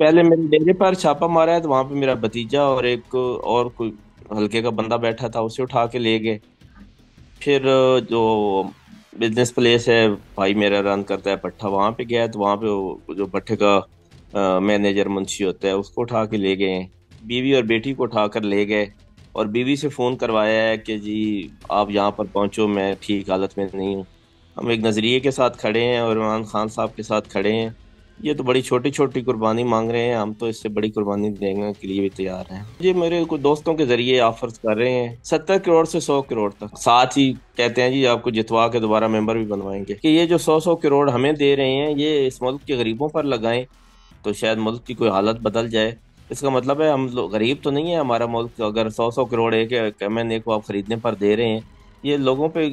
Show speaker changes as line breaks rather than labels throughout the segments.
पहले मेरे डेरे पर छापा मारा है तो वहां पे मेरा भतीजा और एक और कोई हल्के का बंदा बैठा था उसे उठा के ले गए फिर जो बिजनेस प्लेस है भाई मेरा रन करता है पट्ठा वहाँ पे गया तो वहां पे जो पट्ठे का मैनेजर मुंशी होता है उसको उठा के ले गए बीवी और बेटी को उठा कर ले गए और बीवी से फ़ोन करवाया है कि जी आप यहाँ पर पहुँचो मैं ठीक हालत में नहीं हूँ हम एक नज़रिए के साथ खड़े हैं और इमरान खान साहब के साथ खड़े हैं ये तो बड़ी छोटी छोटी कुर्बानी मांग रहे हैं हम तो इससे बड़ी कुर्बानी देने के लिए भी तैयार हैं ये मेरे कुछ दोस्तों के जरिए ऑफर्स कर रहे हैं सत्तर करोड़ से सौ करोड़ तक साथ ही कहते हैं जी आपको जितवा के दोबारा मेंबर भी बनवाएंगे कि ये जो सौ सौ करोड़ हमें दे रहे हैं ये इस मुल्क के गरीबों पर लगाएं तो शायद मुल्क की कोई हालत बदल जाए इसका मतलब है हम लोग गरीब तो नहीं है हमारा मुल्क अगर सौ सौ करोड़ एक एम एन ए को आप खरीदने पर दे रहे हैं ये लोगों पे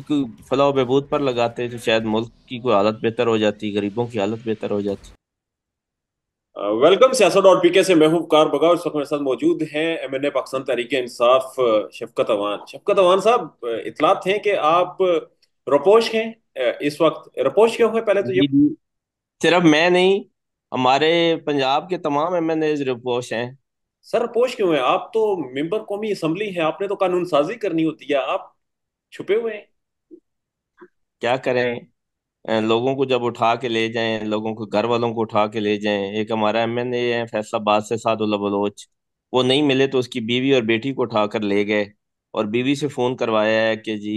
फलाह बहबूद पर लगाते हैं तो शायद मुल्क की कोई हालत बेहतर हो जाती गरीबों की हालत बेहतर हो जाती
वेलकम सियासत डॉट पी के से मैं हूं कार बगा इस वक्त मेरे साथ मौजूद हैं M N A Pakistan Tehreek Insaf Shafqat Awan Shafqat Awan साहब uh, इतलात हैं कि आप रपोश uh, हैं uh, इस वक्त रपोश क्यों हुए पहले तो ये सिर्फ मैं नहीं हमारे पंजाब के तमाम एम एन एज रपोश हैं सर रपोश क्यों हैं आप तो मेंबर कौमी असम्बली हैं आपने तो कानून साजी करनी होती है आप छुपे हुए हैं क्या करें
लोगों को जब उठा के ले जाए लोगों को घर वालों को उठा के ले जाए एक हमारा एम एन ए है फैसलाबाद से सादुल्ला बलोच वो नहीं मिले तो उसकी बीवी और बेटी को उठा कर ले गए और बीवी से फ़ोन करवाया है कि जी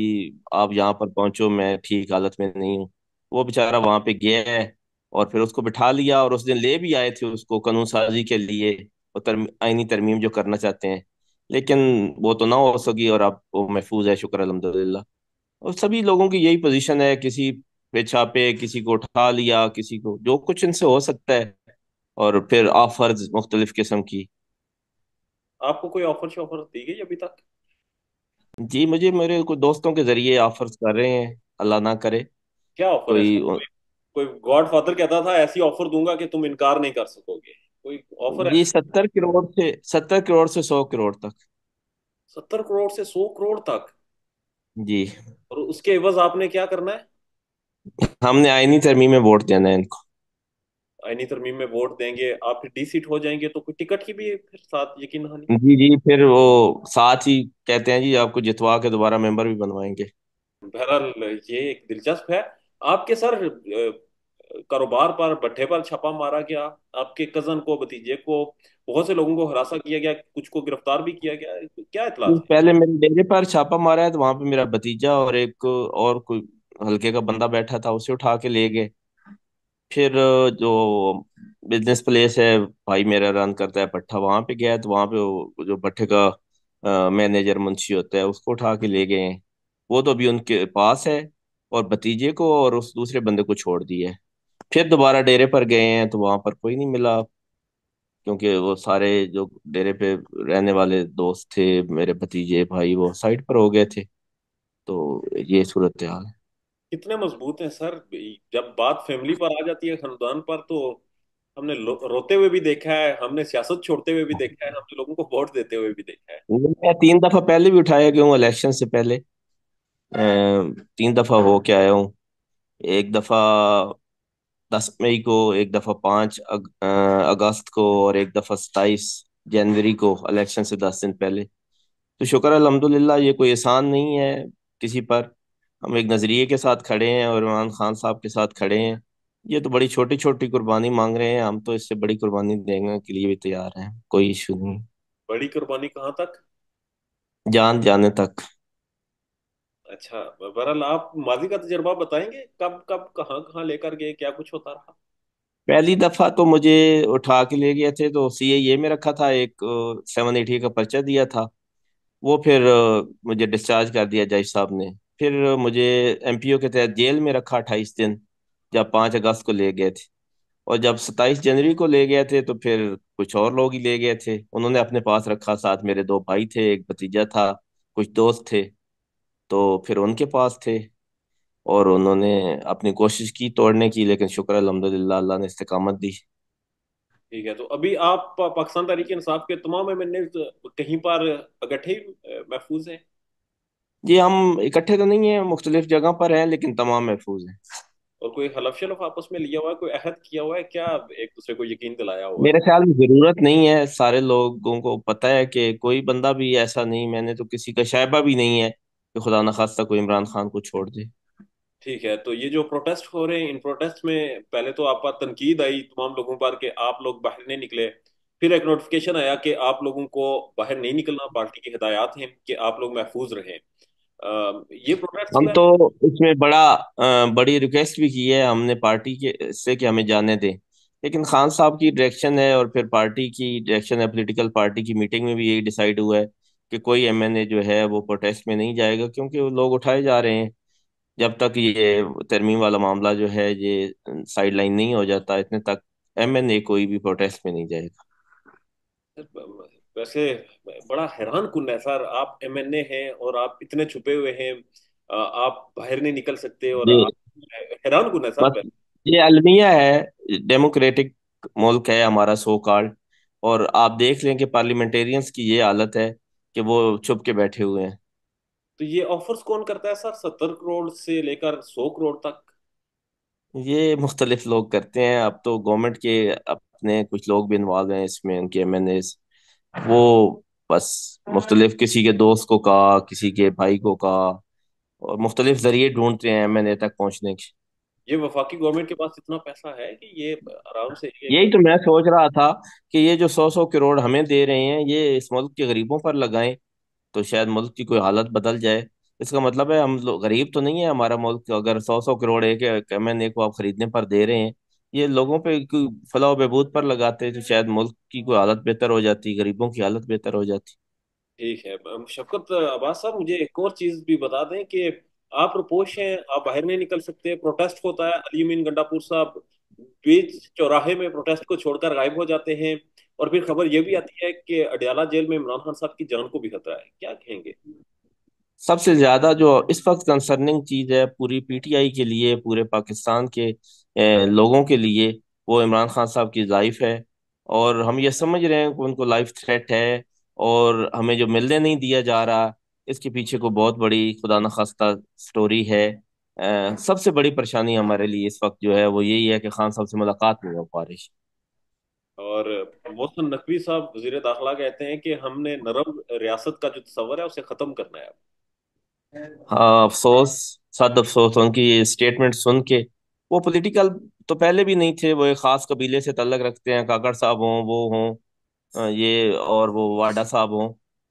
आप यहाँ पर पहुंचो मैं ठीक हालत में नहीं हूँ वो बेचारा वहाँ पे गया है और फिर उसको बिठा लिया और उस दिन ले भी आए थे उसको कानून साजी के लिए और तरम, आईनी तरमीम जो करना चाहते हैं लेकिन वो तो ना हो सकी और अब वो महफूज है शुक्र अलहमदिल्ला और सभी लोगों की यही पोजीशन है किसी फिर छापे किसी को उठा लिया किसी को जो कुछ इनसे हो सकता है और फिर ऑफर मुख्तलिफ किस्म की
आपको कोई ऑफर शॉफर दी गई अभी तक
जी मुझे मेरे कुछ दोस्तों के जरिए ऑफर्स कर रहे हैं अल्लाह ना करे
क्या ऑफर कोई कोई, कोई गॉडफादर कहता था ऐसी ऑफर दूंगा कि तुम इनकार नहीं कर सकोगे कोई ऑफर जी
सत्तर करोड़ से सत्तर करोड़ से सौ करोड़ तक
सत्तर करोड़ से सौ करोड़ तक जी और उसके एवज आपने क्या करना है
हमने आईनी तरमीम में वोट देना है इनको
आईनी तरमीम में वोट देंगे आप फिर डी सीट हो जाएंगे तो कोई टिकट की भी फिर साथ यकीन हानि
जी जी फिर वो साथ ही कहते हैं जी आपको जितवा के दोबारा मेंबर भी बनवाएंगे
बहरहाल ये एक दिलचस्प है आपके सर कारोबार पर भट्ठे पर छापा मारा गया आपके कजन को भतीजे को बहुत से लोगों को हरासा किया गया कुछ को गिरफ्तार भी किया गया क्या इतला पहले मेरे
डेरे पर छापा मारा है तो वहां पे मेरा भतीजा और एक और कोई हल्के का बंदा बैठा था उसे उठा के ले गए फिर जो बिजनेस प्लेस है भाई मेरा रन करता है पट्ठा वहां पे गया तो वहां पे जो भट्ठे का मैनेजर मुंशी होता है उसको उठा के ले गए वो तो अभी उनके पास है और भतीजे को और उस दूसरे बंदे को छोड़ दिया है फिर दोबारा डेरे पर गए हैं तो वहां पर कोई नहीं मिला क्योंकि वो सारे जो डेरे पे रहने वाले दोस्त थे मेरे भतीजे भाई वो साइड पर हो गए थे तो ये सूरत हाल है
इतने मजबूत हैं सर जब बात फैमिली पर आ जाती है खानदान पर तो हमने रोते हुए भी देखा है हमने सियासत छोड़ते हुए भी देखा है हमने लोगों को वोट देते हुए भी देखा है
मैं तीन दफा पहले भी उठाया गया हूँ इलेक्शन से पहले तीन दफा हो के आया हूँ एक दफा दस मई को एक दफा पांच अग, अगस्त को और एक दफा सताइस जनवरी को इलेक्शन से दस दिन पहले तो शुक्र अलहमदुल्ला ये कोई आसान नहीं है किसी पर हम एक नज़रिए के साथ खड़े हैं और इमरान खान साहब के साथ खड़े हैं ये तो बड़ी छोटी छोटी कुर्बानी मांग रहे हैं हम तो इससे बड़ी कुर्बानी देने के लिए भी तैयार हैं कोई इशू नहीं
बड़ी कुर्बानी कहाँ तक
जान जाने तक
अच्छा बहरहाल आप माजी का तजर्बा बताएंगे कब कब कहाँ कहाँ लेकर गए क्या कुछ होता रहा
पहली दफ़ा तो मुझे उठा के ले गए थे तो सी ए में रखा था एक सेवन एटी का पर्चा दिया था वो फिर मुझे डिस्चार्ज कर दिया जज साहब ने फिर मुझे ओ के तहत जेल में रखा अट्ठाईस दिन जब पाँच अगस्त को ले गए थे और जब सत्ताईस जनवरी को ले गए थे तो फिर कुछ और लोग ही ले गए थे उन्होंने अपने पास रखा साथ मेरे दो भाई थे एक भतीजा था कुछ दोस्त थे तो फिर उनके पास थे और उन्होंने अपनी कोशिश की तोड़ने की लेकिन शुक्र अलहमद अल्लाह ने इस्तकामत दी
ठीक है तो अभी आप पाकिस्तान तारीख इंसाफ के तमाम एमएनए कहीं पर इकट्ठे महफूज हैं
जी हम इकट्ठे तो नहीं है मुख्तलिफ जगह पर हैं लेकिन तमाम महफूज हैं
और कोई हलफ शलफ आपस में लिया हुआ है कोई अहद किया हुआ है क्या एक दूसरे को यकीन दिलाया हुआ मेरे ख्याल
में जरूरत नहीं है सारे लोगों को पता है कि कोई बंदा भी ऐसा नहीं मैंने तो किसी का शायबा भी नहीं है कि खुदा न खास्ता कोई इमरान खान को छोड़ दे
ठीक है तो ये जो प्रोटेस्ट हो रहे हैं इन प्रोटेस्ट में पहले तो आप तनकीद आई तमाम लोगों पर कि आप लोग बाहर नहीं निकले फिर एक नोटिफिकेशन आया कि आप लोगों को बाहर नहीं निकलना पार्टी की हिदायत है कि आप लोग महफूज रहें ये प्रोडक्ट हम तो
इसमें बड़ा बड़ी रिक्वेस्ट भी की है हमने पार्टी के से कि हमें जाने दें लेकिन खान साहब की डायरेक्शन है और फिर पार्टी की डायरेक्शन है पॉलिटिकल पार्टी की मीटिंग में भी यही डिसाइड हुआ है कि कोई एमएनए जो है वो प्रोटेस्ट में नहीं जाएगा क्योंकि वो लोग उठाए जा रहे हैं जब तक ये तरमीम वाला मामला जो है ये साइड लाइन नहीं हो जाता इतने तक एमएनए कोई भी प्रोटेस्ट में नहीं जाएगा
वैसे बड़ा हैरान कुन है सर आप एम एन ए हैं और आप इतने छुपे हुए हैं आप बाहर नहीं निकल सकते और हैरान कुन है सर
ये अलमिया है डेमोक्रेटिक मुल्क है हमारा सो कार्ड और आप देख लें कि पार्लियामेंटेरियंस की ये हालत है कि वो छुप के बैठे हुए हैं
तो ये ऑफर्स कौन करता है सर सत्तर करोड़ से लेकर सौ करोड़ तक
ये मुख्तलिफ लोग करते हैं अब तो गवर्नमेंट के अपने कुछ लोग भी इन्वॉल्व हैं इसमें उनके एम एन एस वो बस मुख्तलिफ किसी के दोस्त को कहा किसी के भाई को कहा और मुख्तलिफ जरिए ढूंढते हैं एम एन ए तक पहुँचने के
ये वफाकी गवर्नमेंट के पास इतना पैसा है कि ये आराम से यही तो
मैं सोच रहा था कि ये जो सौ सौ करोड़ हमें दे रहे हैं ये इस मुल्क के गरीबों पर लगाएं तो शायद मुल्क की कोई हालत बदल जाए इसका मतलब है हम लोग गरीब तो नहीं है हमारा मुल्क अगर सौ सौ करोड़ एक एम एन ए को आप खरीदने पर दे रहे हैं ये लोगों पे फलाह बहबूद पर लगाते हैं तो शायद मुल्क की कोई हालत बेहतर हो जाती गरीबों की हालत बेहतर हो जाती
ठीक है शफकत अब्बास साहब मुझे एक और चीज़ भी बता दें कि आप रोपोश हैं आप बाहर नहीं निकल सकते प्रोटेस्ट होता है अलीमीन गंडापुर साहब बीच चौराहे में प्रोटेस्ट को छोड़कर गायब हो जाते हैं और फिर खबर यह भी आती है कि अडियाला जेल में इमरान खान साहब की जान को भी खतरा है क्या कहेंगे
सबसे ज्यादा जो इस वक्त कंसर्निंग चीज है पूरी पीटीआई के लिए पूरे पाकिस्तान के लोगों के लिए वो इमरान खान साहब की लाइफ है और हम ये समझ रहे हैं कि उनको लाइफ थ्रेट है और हमें जो मिलने नहीं दिया जा रहा इसके पीछे को बहुत बड़ी खुदा न खास्ता स्टोरी है आ, सबसे बड़ी परेशानी हमारे लिए इस वक्त जो है वो यही है कि खान साहब से मुलाकात नहीं हो पा रही
और मोहसन नकवी साहब वजीर दाखिला कहते हैं कि हमने नरम रियासत का जो तस्वर है उसे ख़त्म करना है
हाँ अफसोस सद अफसोस उनकी स्टेटमेंट सुन के वो पॉलिटिकल तो पहले भी नहीं थे वो एक खास कबीले से तल्लक रखते हैं काकड़ साहब हों वो हों ये और वो वाडा साहब हों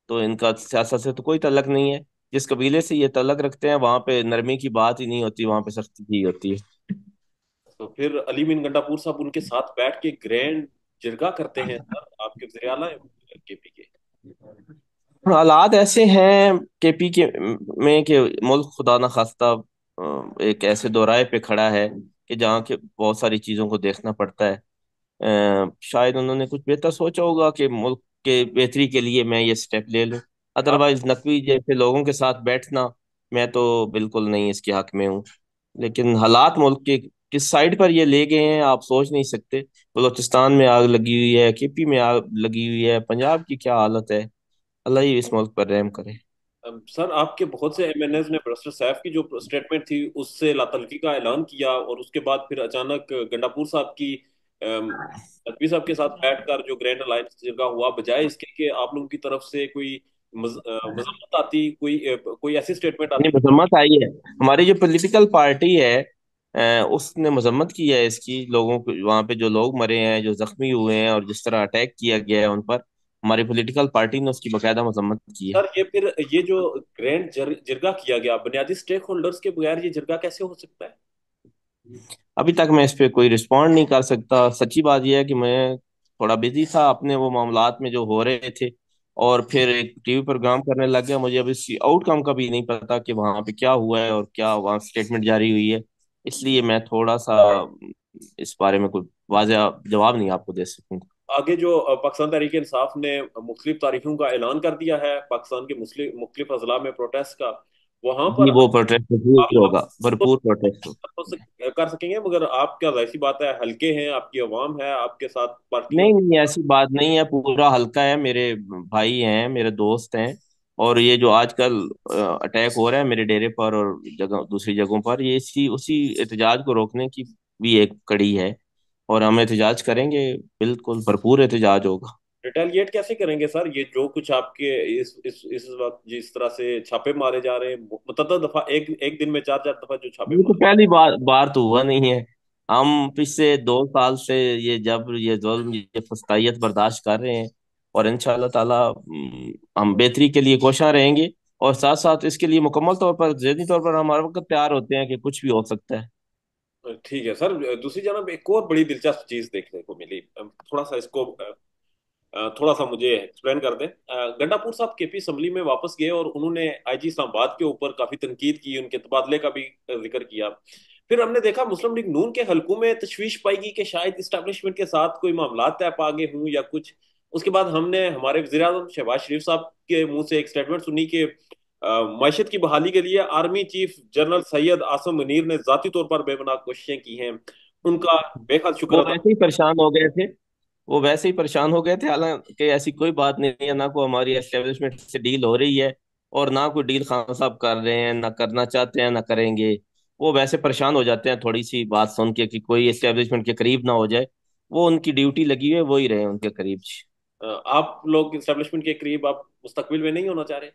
तो इनका सियासत से तो कोई तलक नहीं है जिस कबीले से ये तलक रखते हैं वहाँ पे नरमी की बात ही नहीं होती वहाँ पे सख्ती की होती है
तो फिर अली मीन गंडापुर साहब उनके साथ बैठ के ग्रैंड जिरगा करते हैं सर आपके केपी के
हालात ऐसे हैं केपी के में के मुल्क खुदा ना खास्ता एक ऐसे दौराए पे खड़ा है कि जहाँ के बहुत सारी चीज़ों को देखना पड़ता है शायद उन्होंने कुछ बेहतर सोचा होगा कि मुल्क के बेहतरी के लिए मैं ये स्टेप ले लूँ अदरवाइज नकवी जैसे लोगों के साथ बैठना मैं तो बिल्कुल नहीं इसके हक में हूँ लेकिन हालात मुल्क के किस साइड पर ये ले गए हैं आप सोच नहीं सकते बलोचिस्तान में आग लगी हुई है केपी में आग लगी हुई है पंजाब की क्या हालत है अल्लाह ही इस मुल्क पर रहम करे
सर um, आपके बहुत से एम ने प्रोफेसर सैफ की जो स्टेटमेंट थी उससे लातलफी का ऐलान किया और उसके बाद फिर अचानक गंडापुर साहब की नकवी um, साहब के साथ बैठकर जो ग्रैंड अलायंस जगह हुआ बजाय इसके कि आप लोगों की तरफ से कोई uh, मजम्मत आती कोई uh, कोई ऐसी स्टेटमेंट आती मजम्मत
आई है हमारी जो पोलिटिकल पार्टी है uh, उसने मजम्मत की है इसकी लोगों को वहाँ पे जो लोग मरे हैं जो जख्मी हुए हैं और जिस तरह अटैक किया गया है उन पर हमारी पॉलिटिकल पार्टी ने उसकी बकायदा मजम्मत की है सर
ये फिर ये जो ग्रैंड जर, जिरगा किया गया बुनियादी स्टेक होल्डर्स के बगैर ये जिरगा कैसे हो सकता है
अभी तक मैं इस पर कोई रिस्पॉन्ड नहीं कर सकता सच्ची बात यह है कि मैं थोड़ा बिजी था अपने वो मामला में जो हो रहे थे और फिर एक टीवी प्रोग्राम करने लग गया मुझे अब इस आउटकम का भी नहीं पता कि वहाँ पे क्या हुआ है और क्या वहाँ स्टेटमेंट जारी हुई है इसलिए मैं थोड़ा सा इस बारे में कोई वाजह जवाब नहीं आपको दे सकूँगा
आगे जो पाकिस्तान तहरीक इंसाफ ने मुख्तलिफ तारीखों का ऐलान कर दिया है पाकिस्तान के मुख्तलिफ अजला में प्रोटेस्ट का वहां पर वो
प्रोटेस्ट होगा भरपूर प्रोटेस्ट तो,
तो कर सकेंगे मगर आपका ऐसी बात है हल्के हैं आपकी अवाम है आपके साथ नहीं नहीं ऐसी बात
नहीं है पूरा हल्का है मेरे भाई हैं मेरे दोस्त हैं और ये जो आजकल अटैक हो रहा है मेरे डेरे पर और जगह दूसरी जगहों पर ये इसी उसी एहतजाज को रोकने की भी एक कड़ी है और हम एहतजाज करेंगे बिल्कुल भरपूर एहतजाज
होगा रिटेलिएट कैसे करेंगे सर ये जो कुछ आपके इस इस इस वक्त जिस तरह से छापे मारे जा रहे हैं दफा एक एक दिन में चार चार दफा जो छापे तो पहली बार बार तो हुआ
नहीं है हम पिछले दो साल से ये जब ये जुल्म ये फस्ताइत बर्दाश्त कर रहे हैं और इन ताला हम बेहतरी के लिए कोशा रहेंगे और साथ साथ इसके लिए मुकम्मल तौर पर जहनी तौर पर हम हर वक्त तैयार होते हैं कि कुछ भी हो सकता है
ठीक है सर दूसरी जानब एक और बड़ी दिलचस्प चीज देखने को मिली थोड़ा सा इसको थोड़ा सा मुझे एक्सप्लेन कर दें गंडापुर साहब के पी असम्बली में वापस गए और उन्होंने आई जी इस्लामाबाद के ऊपर काफी तनकीद की उनके तबादले का भी जिक्र किया फिर हमने देखा मुस्लिम लीग नून के हलकों में तशवीश पाएगी कि शायद इस्टेब्लिशमेंट के साथ कोई मामला तय पा गए हूँ या कुछ उसके बाद हमने हमारे वजी शहबाज शरीफ साहब के मुंह से एक स्टेटमेंट सुनी कि मैशत की बहाली के लिए army chief general Syed Asim Munir ने जाती तौर पर बेमनाक कोशिशें की हैं उनका बेहद शुक्रिया वैसे
ही परेशान हो गए थे वो वैसे ही परेशान हो गए थे हालांकि ऐसी कोई बात नहीं है ना को हमारी एस्टेब्लिशमेंट से डील हो रही है और ना कोई डील खान साहब कर रहे हैं ना करना चाहते हैं ना करेंगे वो वैसे परेशान हो जाते हैं थोड़ी सी बात सुन के कि कोई एस्टेब्लिशमेंट के करीब ना हो जाए वो उनकी ड्यूटी लगी हुई है वो ही रहे उनके करीब
आप लोग एस्टेब्लिशमेंट के करीब आप मुस्तकबिल में नहीं होना चाह रहे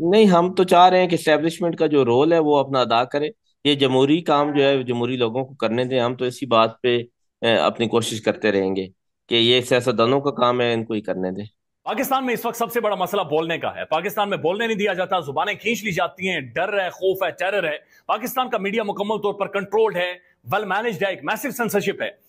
नहीं हम तो चाह रहे हैं कि इस्टेब्लिशमेंट का जो रोल है वो अपना अदा करे ये जमहूरी काम जो है जमहूरी लोगों को करने दें हम तो इसी बात पे अपनी कोशिश करते रहेंगे कि ये सियासतदानों का काम है इनको ही करने दें
पाकिस्तान में इस वक्त सबसे बड़ा मसला बोलने का है पाकिस्तान में बोलने नहीं दिया जाता जुबानें खींच ली जाती हैं डर है खौफ है टेरर है पाकिस्तान का मीडिया मुकम्मल तौर पर कंट्रोल्ड है वेल मैनेज्ड है एक मैसिव सेंसरशिप है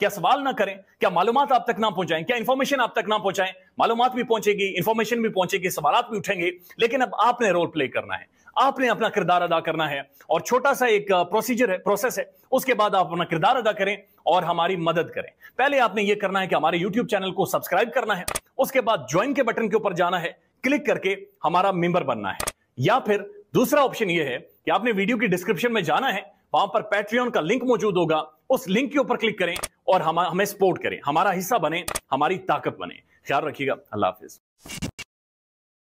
क्या सवाल ना करें क्या मालूम आप तक ना पहुंचाएं क्या इन्फॉर्मेशन आप तक ना पहुंचाएं मालूम भी पहुंचेगी इन्फॉर्मेशन भी पहुंचेगी सवाल भी उठेंगे लेकिन अब आपने रोल प्ले करना है आपने अपना किरदार अदा करना है और छोटा सा एक प्रोसीजर uh, है प्रोसेस है उसके बाद आप अपना किरदार अदा करें और हमारी मदद करें पहले आपने ये करना है कि हमारे यूट्यूब चैनल को सब्सक्राइब करना है उसके बाद ज्वाइन के बटन के ऊपर जाना है क्लिक करके हमारा मेंबर बनना है या फिर दूसरा ऑप्शन यह है कि आपने वीडियो की डिस्क्रिप्शन में जाना है वहां पर पैट्रियन का लिंक मौजूद होगा उस लिंक के ऊपर क्लिक करें और हम हमें सपोर्ट करें हमारा हिस्सा बने हमारी ताकत बने ख्याल रखिएगा अल्लाह हाफिज